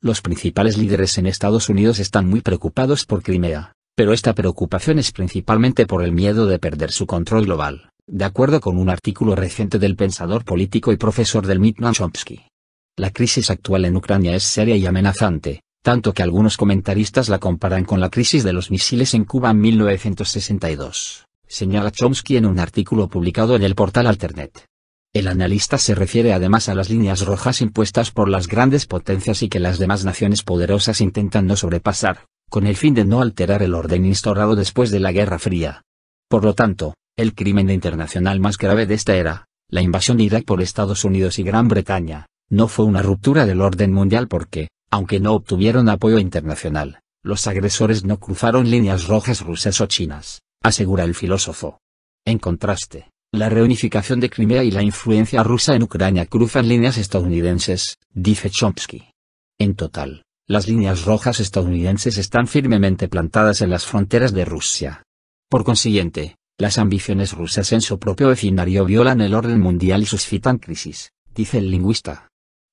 Los principales líderes en Estados Unidos están muy preocupados por Crimea, pero esta preocupación es principalmente por el miedo de perder su control global, de acuerdo con un artículo reciente del pensador político y profesor del Noam Chomsky. La crisis actual en Ucrania es seria y amenazante, tanto que algunos comentaristas la comparan con la crisis de los misiles en Cuba en 1962, señala Chomsky en un artículo publicado en el portal Alternet. El analista se refiere además a las líneas rojas impuestas por las grandes potencias y que las demás naciones poderosas intentan no sobrepasar, con el fin de no alterar el orden instaurado después de la Guerra Fría. Por lo tanto, el crimen internacional más grave de esta era, la invasión de Irak por Estados Unidos y Gran Bretaña, no fue una ruptura del orden mundial porque, aunque no obtuvieron apoyo internacional, los agresores no cruzaron líneas rojas rusas o chinas, asegura el filósofo. En contraste, la reunificación de Crimea y la influencia rusa en Ucrania cruzan líneas estadounidenses, dice Chomsky. En total, las líneas rojas estadounidenses están firmemente plantadas en las fronteras de Rusia. Por consiguiente, las ambiciones rusas en su propio vecindario violan el orden mundial y suscitan crisis, dice el lingüista.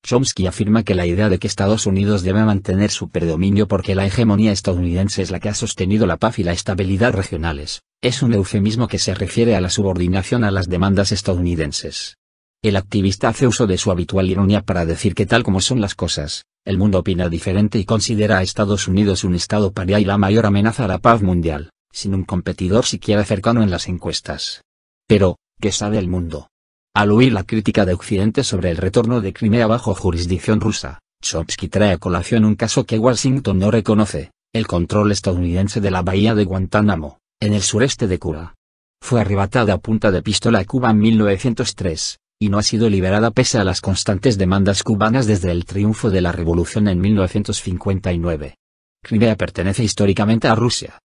Chomsky afirma que la idea de que Estados Unidos debe mantener su predominio porque la hegemonía estadounidense es la que ha sostenido la paz y la estabilidad regionales, es un eufemismo que se refiere a la subordinación a las demandas estadounidenses. El activista hace uso de su habitual ironía para decir que tal como son las cosas, el mundo opina diferente y considera a Estados Unidos un estado paria y la mayor amenaza a la paz mundial, sin un competidor siquiera cercano en las encuestas. Pero, ¿qué sabe el mundo? Al oír la crítica de Occidente sobre el retorno de Crimea bajo jurisdicción rusa, Chomsky trae a colación un caso que Washington no reconoce, el control estadounidense de la bahía de Guantánamo en el sureste de Cuba. Fue arrebatada a punta de pistola a Cuba en 1903, y no ha sido liberada pese a las constantes demandas cubanas desde el triunfo de la revolución en 1959. Crimea pertenece históricamente a Rusia.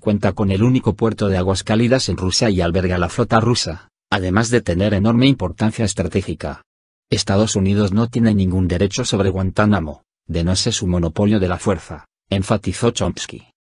Cuenta con el único puerto de aguas cálidas en Rusia y alberga la flota rusa, además de tener enorme importancia estratégica. Estados Unidos no tiene ningún derecho sobre Guantánamo, de no ser su monopolio de la fuerza, enfatizó Chomsky.